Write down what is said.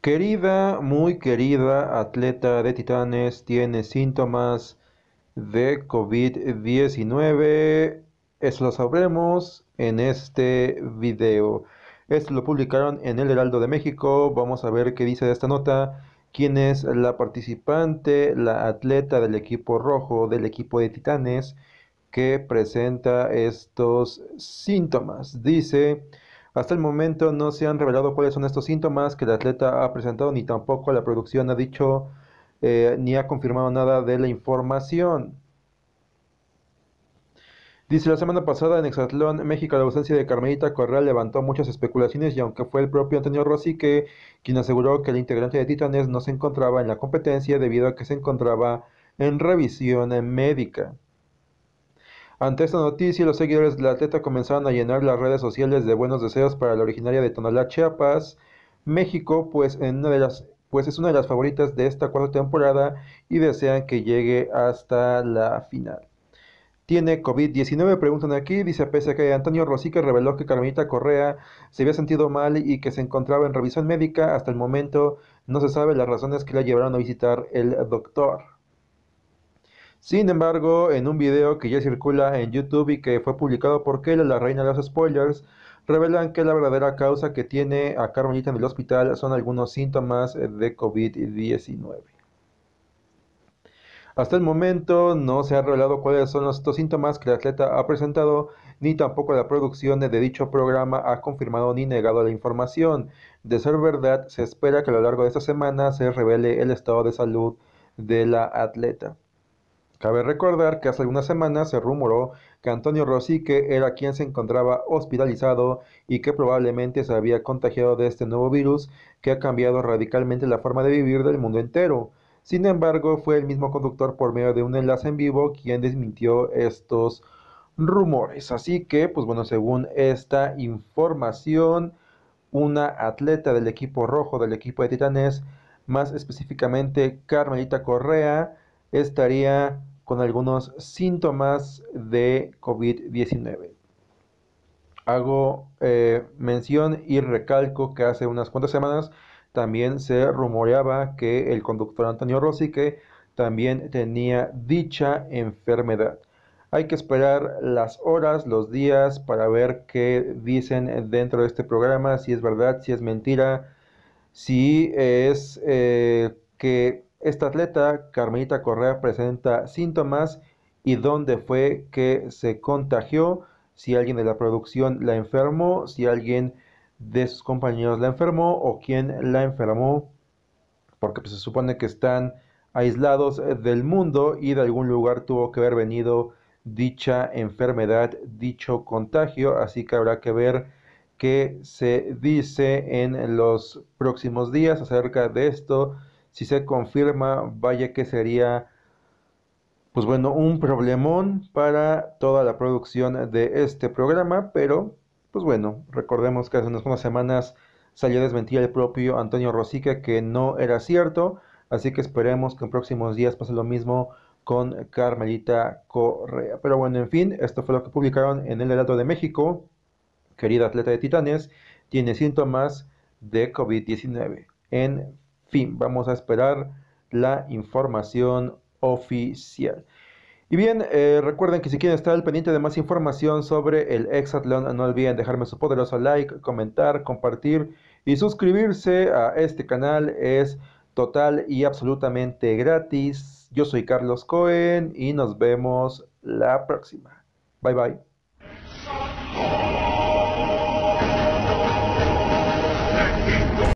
Querida, muy querida atleta de Titanes, tiene síntomas de COVID-19. Eso lo sabremos en este video. Esto lo publicaron en el Heraldo de México. Vamos a ver qué dice de esta nota. Quién es la participante, la atleta del equipo rojo, del equipo de Titanes, que presenta estos síntomas. Dice hasta el momento no se han revelado cuáles son estos síntomas que el atleta ha presentado, ni tampoco la producción ha dicho eh, ni ha confirmado nada de la información. Dice, la semana pasada en Exatlón, México, la ausencia de Carmelita Correa levantó muchas especulaciones y aunque fue el propio Antonio Rosique quien aseguró que el integrante de Titanes no se encontraba en la competencia debido a que se encontraba en revisión médica. Ante esta noticia, los seguidores del atleta comenzaron a llenar las redes sociales de buenos deseos para la originaria de Tonalá, Chiapas, México, pues, en una de las, pues es una de las favoritas de esta cuarta temporada y desean que llegue hasta la final. Tiene COVID-19, preguntan aquí, dice pese que Antonio Rosica reveló que Carmenita Correa se había sentido mal y que se encontraba en revisión médica, hasta el momento no se sabe las razones que la llevaron a visitar el doctor. Sin embargo, en un video que ya circula en YouTube y que fue publicado por Kelly la reina de los spoilers, revelan que la verdadera causa que tiene a Carmelita en el hospital son algunos síntomas de COVID-19. Hasta el momento no se ha revelado cuáles son los síntomas que el atleta ha presentado, ni tampoco la producción de dicho programa ha confirmado ni negado la información. De ser verdad, se espera que a lo largo de esta semana se revele el estado de salud de la atleta. Cabe recordar que hace algunas semanas se rumoró que Antonio Rosique era quien se encontraba hospitalizado y que probablemente se había contagiado de este nuevo virus que ha cambiado radicalmente la forma de vivir del mundo entero. Sin embargo, fue el mismo conductor por medio de un enlace en vivo quien desmintió estos rumores. Así que, pues bueno, según esta información, una atleta del equipo rojo, del equipo de Titanes, más específicamente Carmelita Correa, estaría con algunos síntomas de COVID-19. Hago eh, mención y recalco que hace unas cuantas semanas también se rumoreaba que el conductor Antonio Rosique también tenía dicha enfermedad. Hay que esperar las horas, los días para ver qué dicen dentro de este programa, si es verdad, si es mentira, si es eh, que esta atleta, Carmelita Correa, presenta síntomas y dónde fue que se contagió, si alguien de la producción la enfermó, si alguien de sus compañeros la enfermó o quién la enfermó, porque pues, se supone que están aislados del mundo y de algún lugar tuvo que haber venido dicha enfermedad, dicho contagio, así que habrá que ver qué se dice en los próximos días acerca de esto si se confirma, vaya que sería, pues bueno, un problemón para toda la producción de este programa, pero, pues bueno, recordemos que hace unas semanas salió desmentir el propio Antonio Rosique que no era cierto, así que esperemos que en próximos días pase lo mismo con Carmelita Correa. Pero bueno, en fin, esto fue lo que publicaron en el Heraldo de México. Querida atleta de Titanes, tiene síntomas de COVID-19. En fin, vamos a esperar la información oficial. Y bien, eh, recuerden que si quieren estar al pendiente de más información sobre el Exatlón, no olviden dejarme su poderoso like, comentar, compartir y suscribirse a este canal. Es total y absolutamente gratis. Yo soy Carlos Cohen y nos vemos la próxima. Bye bye.